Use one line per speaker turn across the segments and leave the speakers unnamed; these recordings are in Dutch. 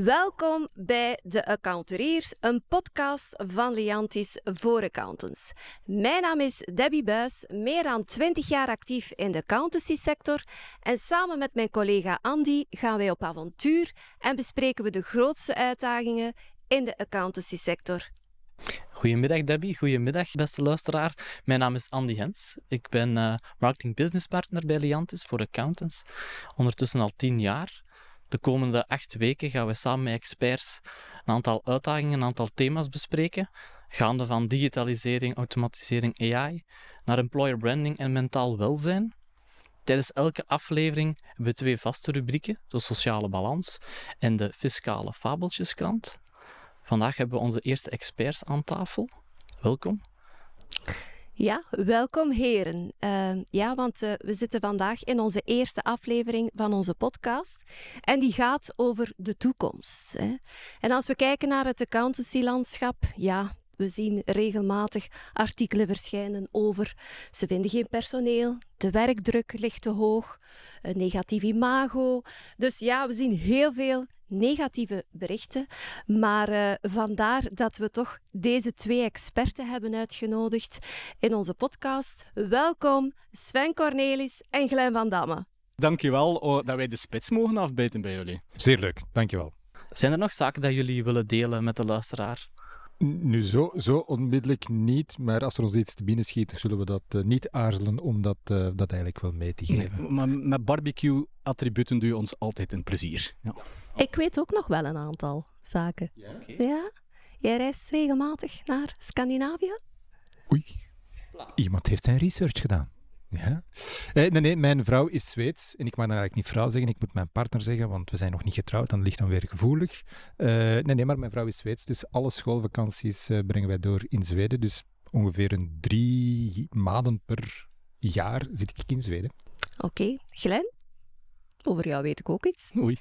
Welkom bij De Accounteriers, een podcast van Liantis voor accountants. Mijn naam is Debbie Buis, meer dan 20 jaar actief in de sector. en samen met mijn collega Andy gaan wij op avontuur en bespreken we de grootste uitdagingen in de sector.
Goedemiddag Debbie, goedemiddag beste luisteraar. Mijn naam is Andy Hens. Ik ben uh, marketing business partner bij Liantis voor accountants. Ondertussen al 10 jaar. De komende acht weken gaan we samen met experts een aantal uitdagingen, een aantal thema's bespreken. Gaande van digitalisering, automatisering, AI naar employer branding en mentaal welzijn. Tijdens elke aflevering hebben we twee vaste rubrieken, de sociale balans en de fiscale fabeltjeskrant. Vandaag hebben we onze eerste experts aan tafel. Welkom.
Ja, welkom heren. Uh, ja, want eh, we zitten vandaag in onze eerste aflevering van onze podcast. En die gaat over de toekomst. Hè. En als we kijken naar het accountancy-landschap, ja, we zien regelmatig artikelen verschijnen over ze vinden geen personeel, de werkdruk ligt te hoog, een negatief imago. Dus ja, we zien heel veel negatieve berichten. Maar eh, vandaar dat we toch deze twee experten hebben uitgenodigd in onze podcast. Welkom Sven Cornelis en Glenn van Damme.
Dankjewel oh, dat wij de spits mogen afbijten bij jullie. Zeer leuk, dankjewel. Zijn er nog zaken dat jullie willen delen met de luisteraar?
Nu, zo, zo onmiddellijk niet, maar als er ons iets te binnen schiet, zullen we dat eh, niet aarzelen om dat, eh, dat eigenlijk wel mee te geven.
maar met barbecue-attributen doe je ons altijd een plezier. Ja.
Ik weet ook nog wel een aantal zaken. Ja? ja? Jij reist regelmatig naar Scandinavië? Oei,
iemand heeft zijn research gedaan. Ja. Eh, nee, nee, mijn vrouw is Zweeds. En ik mag dan eigenlijk niet vrouw zeggen, ik moet mijn partner zeggen, want we zijn nog niet getrouwd, dan ligt dan weer gevoelig. Uh, nee, nee, maar mijn vrouw is Zweeds, dus alle schoolvakanties eh, brengen wij door in Zweden. Dus ongeveer een drie maanden per jaar zit ik in Zweden.
Oké, okay. over jou weet ik ook iets. Oei.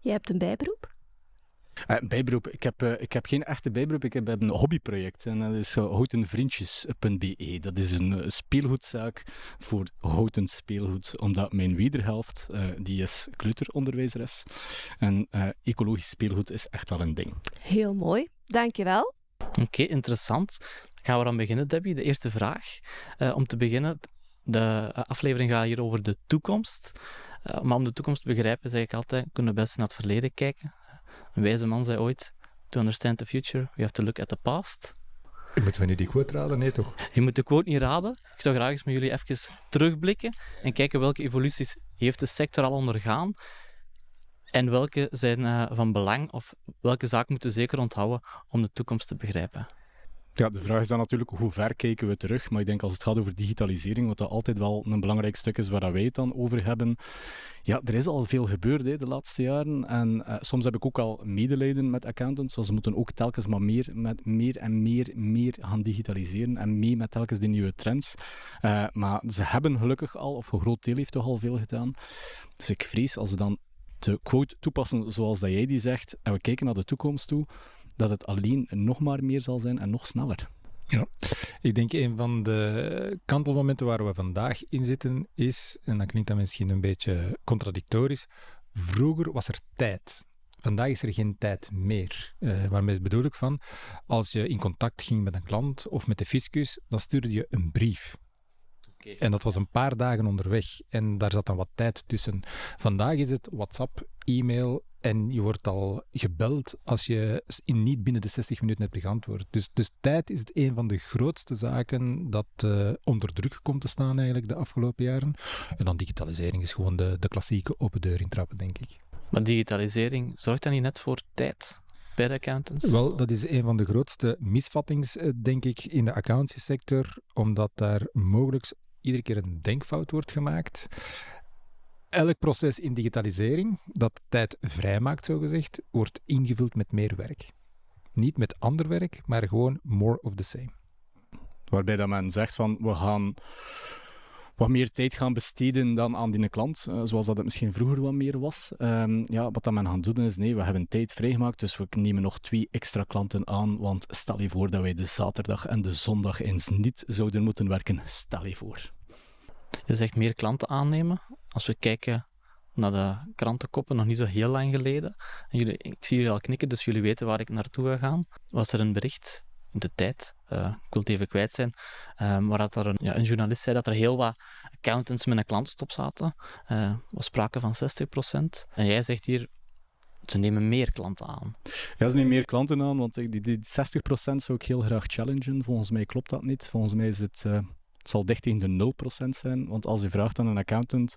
Jij hebt een bijberoep?
Uh, bijberoep. Ik heb, eh, ik heb geen echte bijberoep. Ik heb een hobbyproject. En dat is eh, houtenvriendjes.be. Dat is een speelgoedzaak voor houten speelgoed. Omdat mijn wederhelft, die is kluteronderwijzer is. En ecologisch speelgoed is echt wel een ding.
Heel mooi. Dankjewel.
Oké, interessant.
Gaan we dan beginnen, Debbie? De eerste vraag. om te beginnen, de aflevering gaat hier over de toekomst. maar om de toekomst te begrijpen, zeg ik altijd, kunnen we best naar het verleden kijken. Een wijze man zei ooit: To understand the future, you have to look at the past.
Moeten we niet die quote raden? Nee, toch?
Je moet de quote niet raden. Ik zou graag eens met jullie even terugblikken en kijken welke evoluties heeft de sector al ondergaan en welke zijn eh, van belang of welke zaak moeten we zeker onthouden om de toekomst te begrijpen.
Ja, de vraag is dan natuurlijk hoe ver kijken we terug. Maar ik denk als het gaat over digitalisering, wat dat altijd wel een belangrijk stuk is waar wij het dan over hebben. Ja, er is al veel gebeurd hè, de laatste jaren. En eh, soms heb ik ook al medelijden met accountants. Want ze moeten ook telkens maar meer, met meer en meer, meer gaan digitaliseren. En mee met telkens die nieuwe trends. Eh, maar ze hebben gelukkig al, of een groot deel heeft toch al veel gedaan. Dus ik vrees als we dan de quote toepassen zoals dat jij die zegt. En we kijken naar de toekomst toe dat het alleen nog maar meer zal zijn en nog sneller. Ja.
Ik denk een van de kantelmomenten waar we vandaag in zitten is, en dan klinkt dat misschien een beetje contradictorisch, vroeger was er tijd. Vandaag is er geen tijd meer. Uh, waarmee bedoel ik van, als je in contact ging met een klant of met de fiscus, dan stuurde je een brief. En dat was een paar dagen onderweg. En daar zat dan wat tijd tussen. Vandaag is het WhatsApp, e-mail en je wordt al gebeld als je niet binnen de 60 minuten hebt geantwoord. Dus, dus tijd is het een van de grootste zaken dat eh, onder druk komt te staan eigenlijk de afgelopen jaren. En dan digitalisering is gewoon de, de klassieke open deur intrappen, denk ik.
Maar digitalisering zorgt dan niet net voor tijd? bij de accountants? Wel, dat is
een van de grootste misvattingen eh, denk ik, in de accountancy sector, omdat daar mogelijk iedere keer een denkfout wordt gemaakt. Elk proces in digitalisering dat tijd vrijmaakt, zogezegd, wordt ingevuld met meer werk. Niet met ander werk, maar gewoon more of the same.
Waarbij dat men zegt van we gaan wat meer tijd gaan besteden dan aan die klant, eh, zoals dat het misschien vroeger wat meer was. Ehm, ja, wat dan men gaan doen is, nee, we hebben tijd vrijgemaakt, dus we nemen nog twee extra klanten aan, want stel je voor dat wij de zaterdag en de zondag eens niet zouden moeten werken, stel je voor.
Je zegt meer klanten aannemen. Als we kijken naar de krantenkoppen, nog niet zo heel lang geleden. jullie, ik zie jullie al knikken, dus jullie weten waar ik naartoe ga gaan. Was er een bericht in de tijd. Uh, ik wil het even kwijt zijn. Eh, maar waar dat er een, ja, een, journalist zei dat er heel wat accountants met een klantstop zaten. Uh, eh, was sprake van 60%.
En jij zegt hier. Ze nemen meer klanten aan. Ja, ze nemen meer klanten aan, want die, die 60% zou ik heel graag challengen. Volgens mij klopt dat niet. Volgens mij is het het zal dicht in de 0% zijn, want als je vraagt aan een accountant,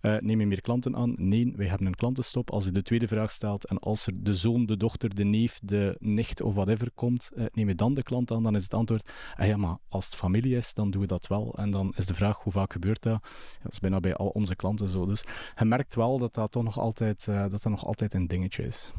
eh, neem je meer klanten aan? Nee, we hebben een klantenstop. Als je de tweede vraag stelt en als er de zoon, de dochter, de neef, de nicht of whatever komt, eh, neem je dan de klant aan? Dan is het antwoord, ah ja, maar als het familie is, dan doen we dat wel. En dan is de vraag, hoe vaak gebeurt dat? dat is bijna bij al onze klanten zo. Dus je merkt wel dat dat toch nog altijd, eh, dat dat nog altijd een dingetje is.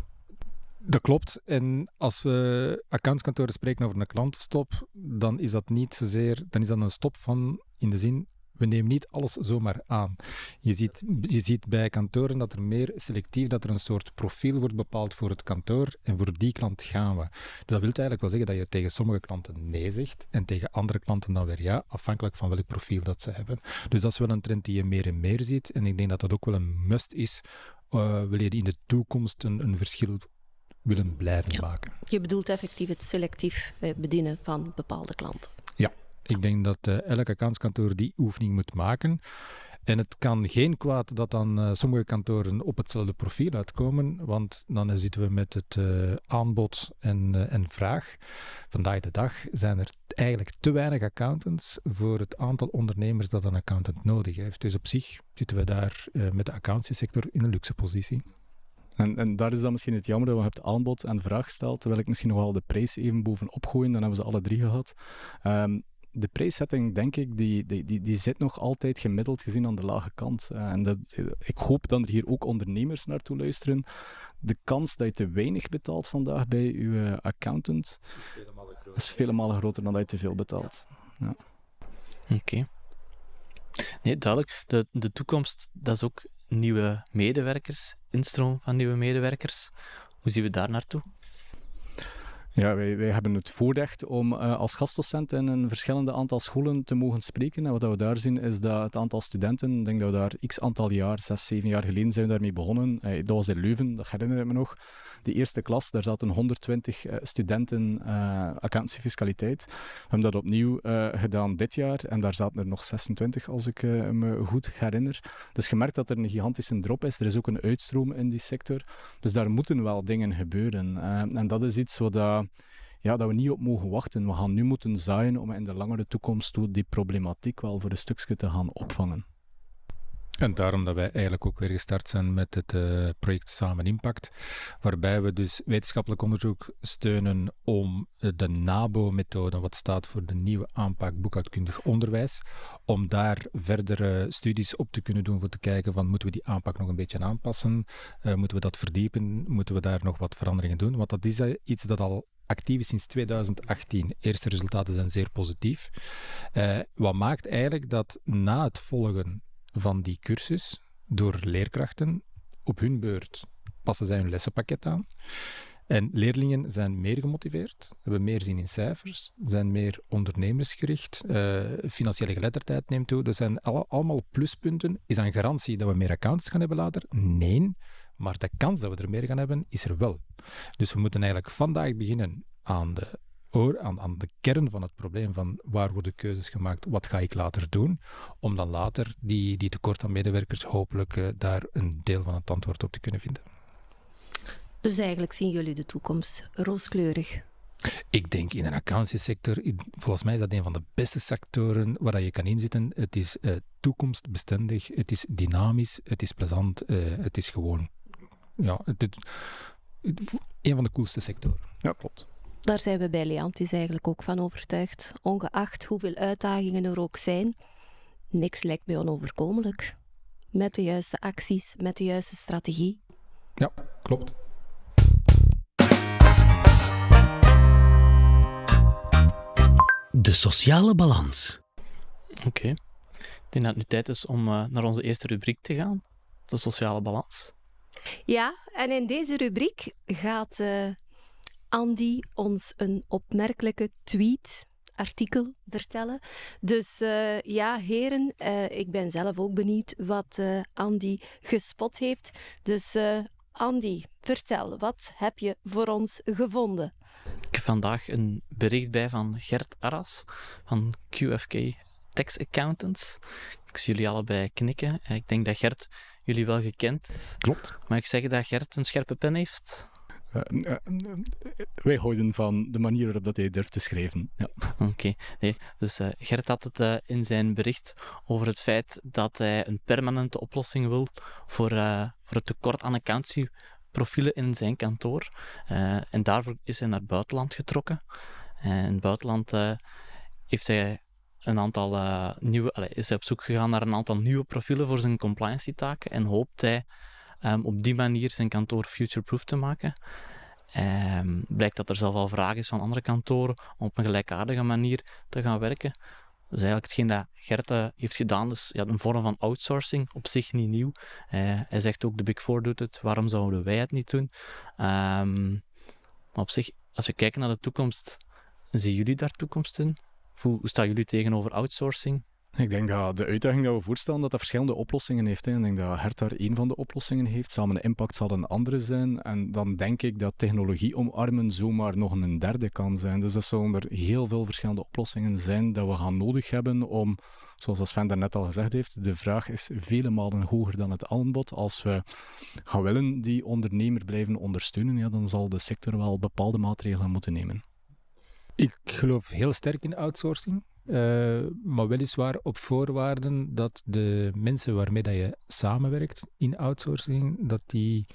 Dat klopt. En als we accountskantoren spreken over een klantenstop, dan is dat niet zozeer, dan is dat een stop van in de zin we nemen niet alles zomaar aan. Je ziet, je ziet bij kantoren dat er meer selectief, dat er een soort profiel wordt bepaald voor het kantoor en voor die klant gaan we. Dus dat wil eigenlijk wel zeggen dat je tegen sommige klanten nee zegt en tegen andere klanten dan weer ja, afhankelijk van welk profiel dat ze hebben. Dus dat is wel een trend die je meer en meer ziet en ik denk dat dat ook wel een must is. Eh, wil je in de toekomst een, een verschil willen blijven maken.
Je bedoelt effectief het selectief eh, bedienen van bepaalde klanten.
Ja, ik denk dat uh, eh, elk accountskantoor die oefening moet maken. En het kan geen kwaad dat dan eh, sommige kantoren op hetzelfde profiel uitkomen, want dan zitten we met het aanbod en, en vraag. Vandaag de dag zijn er eigenlijk te weinig accountants voor het aantal ondernemers dat een accountant nodig heeft. Dus op zich zitten we daar met de accountiesector in een luxe positie.
En, en daar is dan misschien het jammer dat we het aanbod en vraag gesteld, terwijl ik misschien nogal de prijs even bovenop gooien, dan hebben ze alle drie gehad. Ehm, de prijszetting, denk ik, die, die, die, die, zit nog altijd gemiddeld gezien aan de lage kant. Eh, en dat, eh, ik hoop dat er hier ook ondernemers naartoe luisteren. De kans dat je te weinig betaalt vandaag bij je eh, accountant is vele malen groter, dan dat je te veel betaalt.
Ja. Oké. Nee, duidelijk. De, de toekomst, dat is ook nieuwe medewerkers instroom van nieuwe medewerkers. Hoe zien we daar naartoe?
Ja, wij, wij hebben het voorrecht om eh, als gastdocent in een verschillende aantal scholen te mogen spreken. En wat we daar zien is dat het aantal studenten, ik denk dat we daar x aantal jaar, zes, zeven jaar geleden zijn daarmee begonnen. Eh, dat was in Leuven, dat herinner ik me nog. De eerste klas, daar zaten 120 eh, studenten accountancy fiscaliteit. We hebben dat opnieuw gedaan dit jaar en daar zaten er nog 26 als ik me goed herinner. Dus je merkt dat er een gigantische drop is. Er is ook een uitstroom in die sector. Dus daar moeten wel dingen gebeuren. en dat is iets wat ja, dat we niet op mogen wachten. We gaan nu moeten zaaien om in de langere toekomst toe die problematiek wel voor een stukje te gaan opvangen.
En daarom dat wij eigenlijk ook weer gestart zijn met het eh, project Samen Impact, waarbij we dus wetenschappelijk onderzoek steunen om eh, de NABO-methode, wat staat voor de nieuwe aanpak boekhoudkundig onderwijs, om daar verdere studies op te kunnen doen voor te kijken van moeten we die aanpak nog een beetje aanpassen, eh, moeten we dat verdiepen, moeten we daar nog wat veranderingen doen, want dat is iets dat al actief is sinds 2018. eerste resultaten zijn zeer positief. Eh, wat maakt eigenlijk dat na het volgen van die cursus door leerkrachten op hun beurt passen zij hun lessenpakket aan. En leerlingen zijn meer gemotiveerd, hebben meer zin in cijfers, zijn meer ondernemersgericht, eh, financiële geletterdheid neemt toe. Dat dus zijn allemaal pluspunten. Is dat een garantie dat we meer accounts gaan hebben later? Nee. Maar de kans dat we er meer gaan hebben, is er wel. Dus we moeten eigenlijk vandaag beginnen aan de aan, aan, de kern van het probleem van waar worden keuzes gemaakt, wat ga ik later doen, om dan later die, die tekort aan medewerkers hopelijk eh, daar een deel van het antwoord op te kunnen vinden.
Dus eigenlijk zien jullie de toekomst rooskleurig.
Ik denk in de accountiesector, volgens mij is dat een van de beste sectoren waar je kan inzitten. Het is eh, toekomstbestendig, het is dynamisch, het is plezant, eh, het is gewoon ja, een van de coolste sectoren. Ja, klopt.
Daar zijn we bij Leantis eigenlijk ook van overtuigd. Ongeacht hoeveel uitdagingen er ook zijn, niks lijkt bij onoverkomelijk. Met de juiste acties, met de juiste strategie.
Ja, klopt.
De sociale balans. Oké. Ik denk dat het nu tijd is om eh, naar onze eerste rubriek te gaan: de sociale balans.
Ja, en in deze rubriek gaat eh, Andy ons een opmerkelijke tweet, artikel vertellen. Dus eh, ja, heren, eh, ik ben zelf ook benieuwd wat Andy gespot heeft. Dus Andy, vertel, wat heb je voor ons gevonden?
Ik heb vandaag een bericht bij van Gert Arras van QFK Tax Accountants. Ik zie jullie allebei knikken. Ik denk dat Gert jullie wel gekend. Klopt. Mag ik zeggen dat Gert een scherpe pen heeft?
Eh, eh, eh, wij houden van de manier waarop dat hij durft te schrijven. Ja. Oké, nee, dus
Gert had het in zijn bericht over het feit dat hij een permanente oplossing wil voor, voor het tekort aan accountieprofielen in zijn kantoor. en daarvoor is hij naar het buitenland getrokken. en in het buitenland heeft hij een aantal eh, nieuwe, is hij op zoek gegaan naar een aantal nieuwe profielen voor zijn compliance taken en hoopt hij ehm, op die manier zijn kantoor future-proof te maken. Ehm, blijkt dat er zelf al vraag is van andere kantoren om op een gelijkaardige manier te gaan werken. Dus eigenlijk hetgeen dat Gert heeft gedaan, is ja, een vorm van outsourcing, op zich niet nieuw. Eh, hij zegt ook, de Big Four doet het, waarom zouden wij het niet doen? Ehm, maar op zich, als we kijken naar de toekomst, zien jullie daar toekomst in?
Hoe, hoe staan jullie tegenover outsourcing? Ik denk dat de uitdaging die we voorstellen, dat dat verschillende oplossingen heeft. Hè. Ik denk dat Hert daar één van de oplossingen heeft. Samen Impact zal een andere zijn. En dan denk ik dat technologie omarmen zomaar nog een derde kan zijn. Dus dat zullen er heel veel verschillende oplossingen zijn dat we gaan nodig hebben om, zoals Sven net al gezegd heeft, de vraag is vele malen hoger dan het aanbod. Als we gaan willen die ondernemer blijven ondersteunen, ja, dan zal de sector wel bepaalde maatregelen moeten nemen. Ik geloof heel sterk in
outsourcing. Eh, maar weliswaar op voorwaarden dat de mensen waarmee dat je samenwerkt in outsourcing, dat die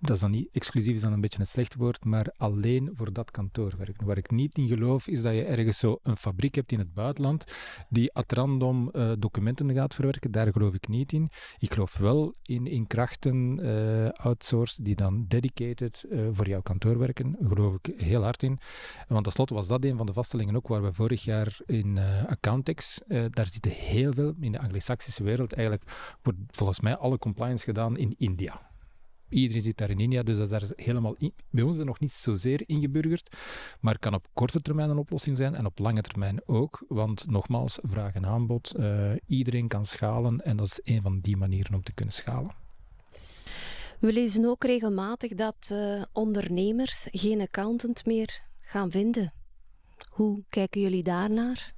dat is dan niet exclusief, is dan een beetje een slecht woord, maar alleen voor dat kantoor werken. Waar ik niet in geloof, is dat je ergens zo een fabriek hebt in het buitenland die at random eh, documenten gaat verwerken. Daar geloof ik niet in. Ik geloof wel in, in krachten uh, outsourced die dan dedicated eh, voor jouw kantoor werken. Daar geloof ik heel hard in. Want tenslotte was dat een van de vaststellingen ook waar we vorig jaar in Accountex, daar zitten heel veel, in de anglo-saxische wereld eigenlijk, wordt volgens mij alle compliance gedaan in India. Iedereen zit daar in India, dus dat daar helemaal bij ons nog niet zozeer ingeburgerd, maar kan op korte termijn een oplossing zijn en op lange termijn ook, want nogmaals, vraag en aanbod, eh, iedereen kan schalen en dat is een van die manieren om te kunnen schalen.
We lezen ook regelmatig dat eh, ondernemers geen accountant meer gaan vinden. Hoe kijken jullie daarnaar?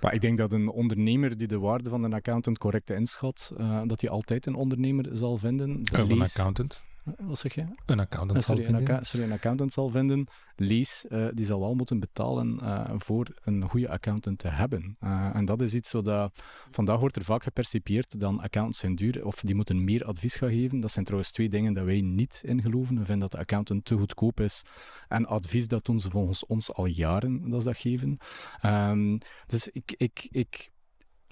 Maar ik denk dat een ondernemer die de waarde van een accountant correct inschat, eh, dat hij altijd een ondernemer zal vinden. een accountant. Wat zeg eh, Een accountant zal vinden. Een een accountant zal vinden. Lees, eh, die zal wel moeten betalen eh, voor een goede accountant te hebben. en dat is iets wat. Vandaag wordt er vaak gepercipieerd dat accountants zijn duur of die moeten meer advies gaan geven. Dat zijn trouwens twee dingen dat wij niet in geloven. We vinden dat de accountant te goedkoop is. En advies, dat doen ze volgens ons al jaren, dat ze dat geven. Ehm, dus ik, ik, ik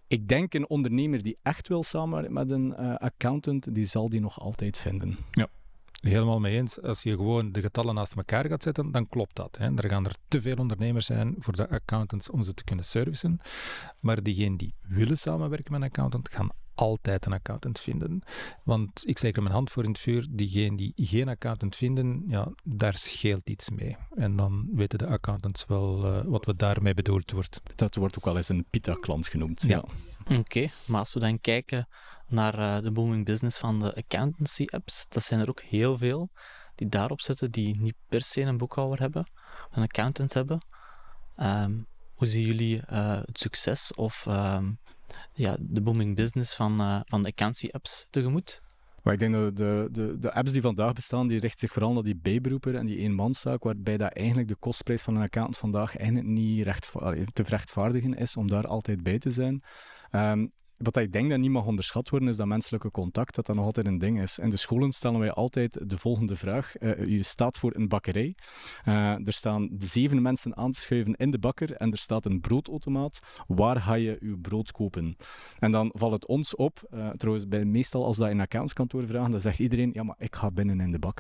ik denk een ondernemer die echt wil samenwerken met een eh, accountant, die zal die nog altijd vinden.
Ja. Helemaal mee eens. Als je gewoon de getallen naast elkaar gaat zetten, dan klopt dat. Hè. Er gaan er te
veel ondernemers zijn voor de accountants
om ze te kunnen servicen. Maar diegenen die willen samenwerken met een accountant, gaan altijd een accountant vinden. Want ik steek er mijn hand voor in het vuur. Diegenen die geen accountant vinden, ja, daar scheelt iets mee. En dan weten de accountants wel eh, wat we daarmee
bedoeld wordt. Dat wordt ook wel eens een pita-klant genoemd. Ja.
Oké, maar als we dan kijken naar eh, de booming business van de accountancy-apps, dat zijn er ook heel veel die daarop zitten, die niet per se een boekhouder hebben, een accountant hebben. Ehm, hoe zien jullie eh, het succes of ehm, ja, de booming business van, eh,
van de accountie apps tegemoet? Maar ik denk dat de, de, de, apps die vandaag bestaan, die richten zich vooral naar die bijberoeper en die eenmanszaak, waarbij dat eigenlijk de kostprijs van een account vandaag eigenlijk niet recht, te rechtvaardigen is om daar altijd bij te zijn. Ehm, wat ik denk dat niet mag onderschat worden, is dat menselijke contact, dat dan nog altijd een ding is. In de scholen stellen wij altijd de volgende vraag. Eh, je staat voor een bakkerij. Eh, er staan zeven mensen aan te schuiven in de bakker en er staat een broodautomaat. Waar ga je je brood kopen? En dan valt het ons op, eh, trouwens, bij, meestal als dat in een accountskantoor vragen, dan zegt iedereen, ja, maar ik ga binnen in de bakker.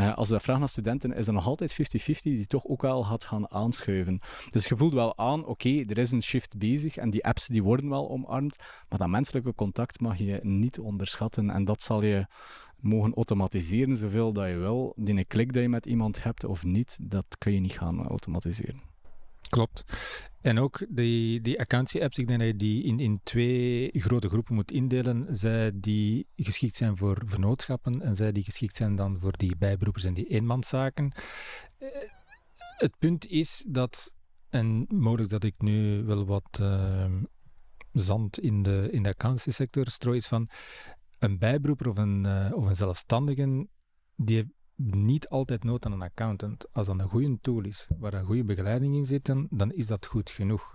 als we dat vragen aan studenten, is dat nog altijd 50-50 die toch ook wel had gaan aanschuiven. Dus je voelt wel aan, oké, er is een shift bezig en die apps die worden wel omarmd, maar dat menselijke contact mag je niet onderschatten. En dat zal je mogen automatiseren zoveel dat je wil. Die klik dat je met iemand hebt of niet, dat kun je niet gaan eh, automatiseren.
Klopt. En ook die, die accountie-apps, ik denk dat je die in, in twee grote groepen moet indelen. Zij die geschikt zijn voor vernootschappen en zij die geschikt zijn dan voor die bijberoepers en die eenmanszaken. Eh, het punt is dat, en mogelijk dat ik nu wel wat ehm, zand in de, in de accountancy-sector van een bijberoeper of een, eh, of een zelfstandige die heeft niet altijd nood aan een accountant. Als dat een goede tool is, waar een goede begeleiding in zit, dan, is dat goed genoeg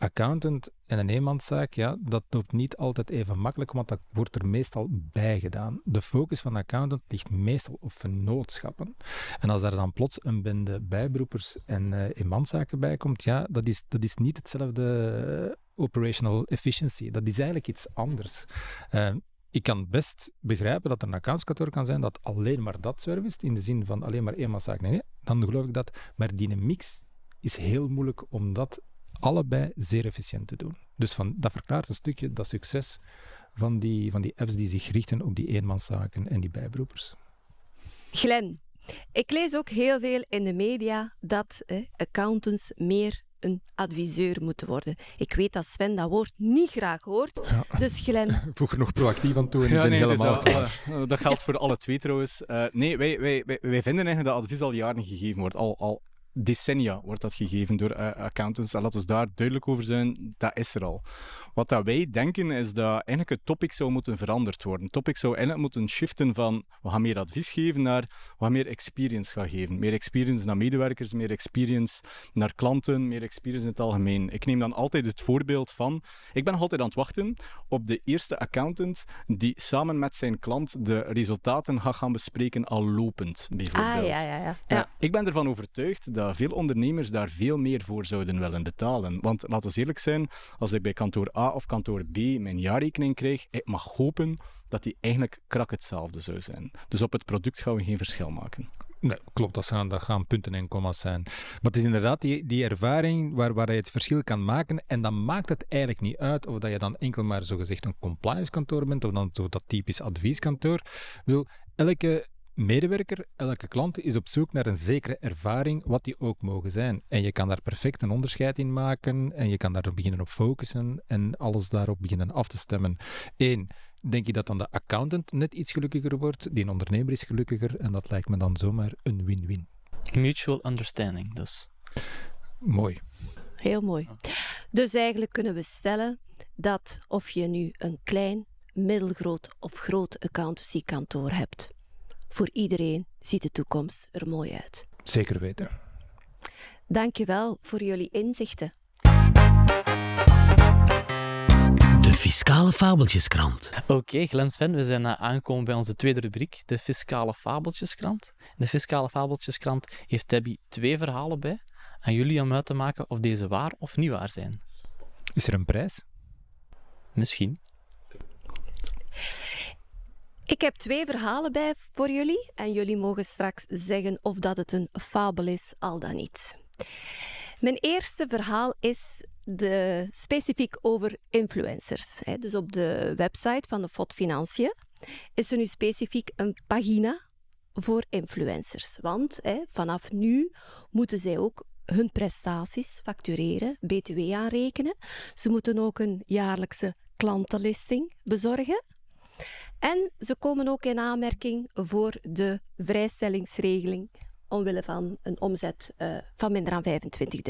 accountant en een eenmanszaak, ja, dat loopt niet altijd even makkelijk, want dat wordt er meestal bij gedaan. De focus van de accountant ligt meestal op vennootschappen. En als daar dan plots een bende bijberoepers en uh, eenmanszaken bij komt, ja, dat is, dat is niet hetzelfde eh, operational efficiency. Dat is eigenlijk iets anders. Eh, ik kan best begrijpen dat er een accountskantoor kan zijn dat alleen maar dat service, in de zin van alleen maar eenmanszaken, nee, dan geloof ik dat. Maar die mix is heel moeilijk om dat allebei zeer efficiënt te doen. Dus van, dat verklaart een stukje dat succes van die, van die apps die zich richten op die eenmanszaken en die bijberoepers.
Glen, ik lees ook heel veel in de media dat accountants meer een adviseur moeten worden. Ik weet dat Sven dat woord niet graag hoort, ja. dus Glen...
Voeg er nog proactief aan toe ja, ik ben helemaal... Eh,
eh, dat geldt voor alle twee trouwens. Eh, nee, wij, wij, wij, wij, vinden eigenlijk dat advies al jaren gegeven wordt. Al, al decennia wordt dat gegeven door eh, accountants. En laten we daar duidelijk over zijn, dat is er al. Wat dat wij denken is dat eigenlijk het topic zou moeten veranderd worden. Het topic zou eigenlijk moeten shiften van we gaan meer advies geven naar we gaan meer experience gaan geven. Meer experience naar medewerkers, meer experience naar klanten, meer experience in het algemeen. Ik neem dan altijd het voorbeeld van, ik ben altijd aan het wachten op de eerste accountant die samen met zijn klant de resultaten gaat gaan bespreken al lopend, bijvoorbeeld. Ah, ja, ja, ja. ja. Ik ben ervan overtuigd dat veel ondernemers daar veel meer voor zouden willen betalen. Want laten we eerlijk zijn, als ik bij kantoor A of kantoor B mijn jaarrekening krijg, ik mag hopen dat die eigenlijk krak hetzelfde zou zijn. Dus op het product gaan we geen verschil maken.
Nee, klopt, dat gaan, gaan punten en commas zijn. Maar het is inderdaad die, die ervaring waar, waar je het verschil kan maken. En dan maakt het eigenlijk niet uit of dat je dan enkel maar zogezegd een compliance kantoor bent of dan zo dat typisch advieskantoor. Wil elke medewerker, elke klant is op zoek naar een zekere ervaring, wat die ook mogen zijn. En je kan daar perfect een onderscheid in maken en je kan daar beginnen op focussen en alles daarop beginnen af te stemmen. Eén, denk je dat dan de accountant net iets gelukkiger wordt, die een ondernemer is gelukkiger en dat lijkt me dan zomaar een win-win. Mutual understanding dus. Mooi.
Heel mooi. Dus eigenlijk kunnen we stellen dat of je nu een klein, middelgroot of groot accountancykantoor hebt, voor iedereen ziet de toekomst er mooi uit.
Zeker weten.
Dankjewel voor jullie inzichten.
De Fiscale
Fabeltjeskrant. Oké, okay, Glenn Sven, we zijn eh, aangekomen bij onze tweede rubriek, de Fiscale Fabeltjeskrant. De Fiscale Fabeltjeskrant heeft Tabby twee verhalen bij aan jullie om uit te maken of deze waar of niet waar zijn.
Is er een prijs? Misschien.
Ik heb twee verhalen bij voor jullie en jullie mogen straks zeggen of dat het een fabel is, al dan niet. Mijn eerste verhaal is de, specifiek over influencers. Dus op de website van de FOD Financiën is er nu specifiek een pagina voor influencers. Want vanaf nu moeten zij ook hun prestaties factureren, BTW aanrekenen. Ze moeten ook een jaarlijkse klantenlisting bezorgen. En ze komen ook in aanmerking voor de vrijstellingsregeling omwille van een omzet eh, van minder dan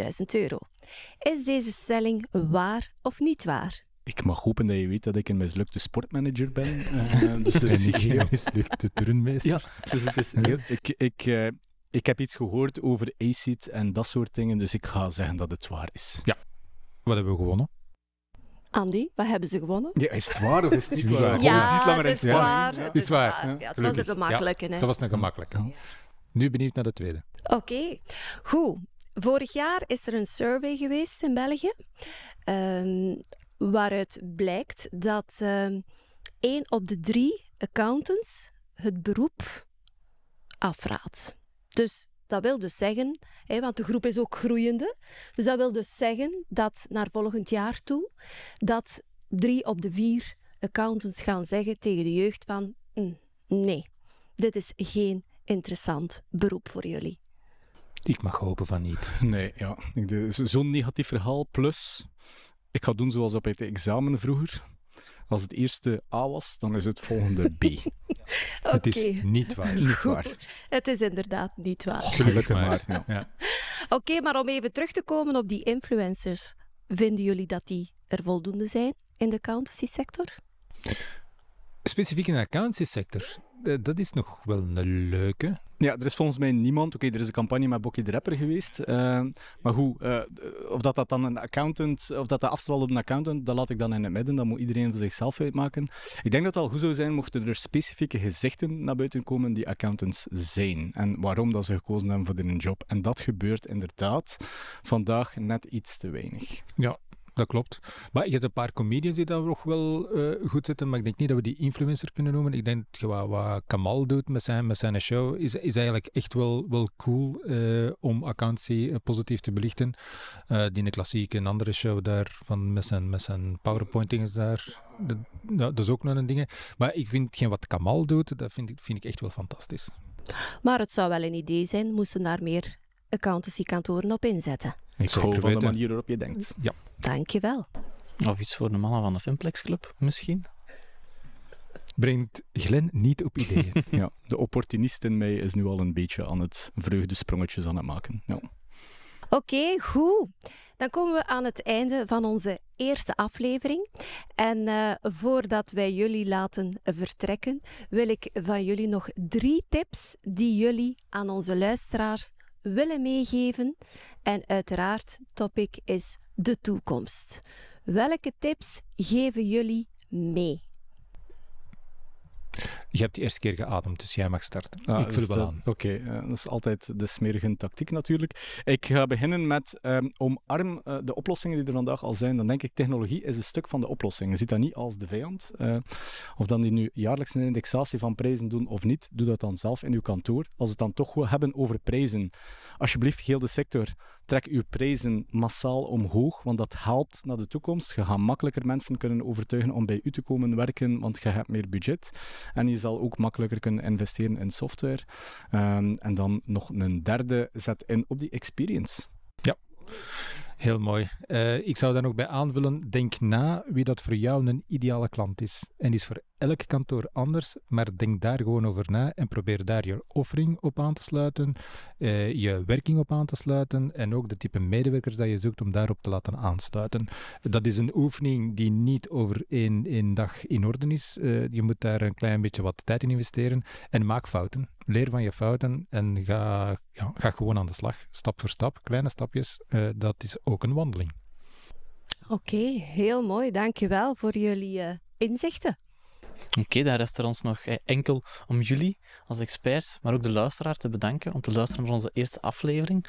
25.000 euro. Is deze stelling waar of niet waar?
Ik mag hopen dat je weet dat ik een mislukte sportmanager ben. Eh, dus ik ik een mislukte turnmeester. Ja, dus het is, ik, ik, eh, ik heb iets gehoord over ACID en dat soort dingen, dus ik ga zeggen dat het waar is. Ja. Wat hebben we gewonnen?
Andy, wat hebben ze gewonnen? Ja, is het waar of is het niet waar? Het is niet langer het is het is waar. het was een gemakkelijke. hè? Dat was een
gemakkelijke. Nu benieuwd naar de tweede.
Oké, goed. Vorig jaar is er een survey geweest in België, ehm, waaruit blijkt dat um, één op de drie accountants het beroep afraadt. Dus dat wil dus zeggen, want de groep is ook groeiende. Dus dat wil dus zeggen dat naar volgend jaar toe dat drie op de vier accountants gaan zeggen tegen de jeugd van mm, nee, dit is geen interessant beroep voor jullie.
Ik mag hopen van niet. Nee, ja. Eh, zo'n negatief verhaal plus ik ga doen zoals op het examen vroeger. Als het eerste A was, dan is het volgende B. okay. Het is niet waar.
Het is inderdaad niet waar. gelukkig maar. ja. Oké, maar om even terug te komen op die influencers. Vinden jullie dat die er voldoende zijn in de accountancy sector?
Specifiek in de accountancy sector? Eh, dat is nog wel een leuke. Ja, er is volgens mij niemand. Oké, er is een campagne met Bokkie de Rapper geweest. Eh, maar goed, eh, of dat, dat dan een accountant, of dat, dat afstraalt op een accountant, dat laat ik dan in het midden. Dat moet iedereen voor zichzelf uitmaken. Ik denk dat het wel goed zou zijn mochten er specifieke gezichten naar buiten komen die accountants zijn. En waarom dat ze gekozen hebben voor hun job. En dat gebeurt inderdaad vandaag net iets te weinig.
Ja, dat klopt. Maar je hebt een paar comedians die dan nog wel eh, goed zitten, maar ik denk niet dat we die influencer kunnen noemen. Ik denk wat, wat Kamal doet met zijn, met zijn show, is, is eigenlijk echt wel, wel cool eh, om accountie eh, positief te belichten. Uh, die de klassieke, een andere show daar, van met zijn, met zijn powerpointing daar. Dat, is ook nog een ding. Maar ik vind geen wat Kamal doet, dat vind ik, vind ik echt wel fantastisch.
Maar het zou wel een idee zijn, moesten daar meer kantoren op inzetten.
Ik, ik hoop
van de manier
waarop je denkt. Ja.
Dankjewel.
Of iets voor de mannen van de Filmplex Club misschien? Brengt Glen niet op ideeën. ja, de opportunist in mij is nu al een beetje aan het vreugdesprongetjes aan het maken. Ja.
Oké, goed. Dan komen we aan het einde van onze eerste aflevering. En eh, voordat wij jullie laten vertrekken, wil ik van jullie nog drie tips die jullie aan onze luisteraars willen meegeven. En uiteraard, topic is de toekomst. Welke tips geven jullie mee?
Je hebt de eerste keer geademd, dus jij mag starten. Ah, ik voel dus wel aan. Oké, eh, dat is altijd de smerige tactiek natuurlijk. Ik ga beginnen met um, omarm eh, de oplossingen die er vandaag al zijn. Dan denk ik, technologie is een stuk van de oplossing. Je ziet dat niet als de vijand. Eh, of dan die nu jaarlijks een indexatie van prijzen doen of niet, doe dat dan zelf in uw kantoor. Als we het dan toch hebben over prijzen, alsjeblieft, heel de sector trek uw prijzen massaal omhoog, want dat helpt naar de toekomst. Je gaat makkelijker mensen kunnen overtuigen om bij u te komen werken, want je hebt meer budget. En je zal ook makkelijker kunnen investeren in software. Ehm, en dan nog een derde zet in op die experience. Ja.
Heel mooi. Eh, ik zou daar nog bij aanvullen, denk na wie dat voor jou een ideale klant is. En is voor elk kantoor anders, maar denk daar gewoon over na en probeer daar je offering op aan te sluiten, eh, je werking op aan te sluiten en ook de type medewerkers dat je zoekt om daarop te laten aansluiten. Dat is een oefening die niet over één, één dag in orde is. Eh, je moet daar een klein beetje wat tijd in investeren en maak fouten. Leer van je fouten en ga, ga gewoon aan de slag, stap voor stap, kleine stapjes. Eh, dat is ook een wandeling.
Oké, heel mooi. Dankjewel voor jullie inzichten.
Oké, okay, daar rest er ons nog eh, enkel om jullie als experts, maar ook de luisteraar te bedanken om te luisteren naar onze eerste aflevering.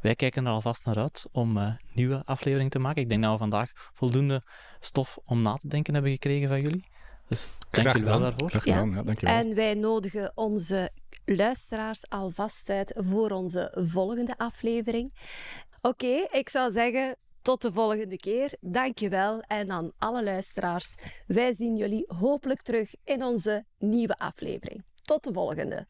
Wij kijken er alvast naar uit om een eh, nieuwe aflevering te maken. Ik denk dat we vandaag voldoende stof om na te denken hebben gekregen van jullie. Dus dank jullie wel daarvoor. Graag gedaan, ja. En
wij nodigen onze luisteraars alvast uit voor onze volgende aflevering. Oké, ik zou zeggen, tot de volgende keer. Dankjewel. En aan alle luisteraars, wij zien jullie hopelijk terug in onze nieuwe aflevering. Tot de volgende.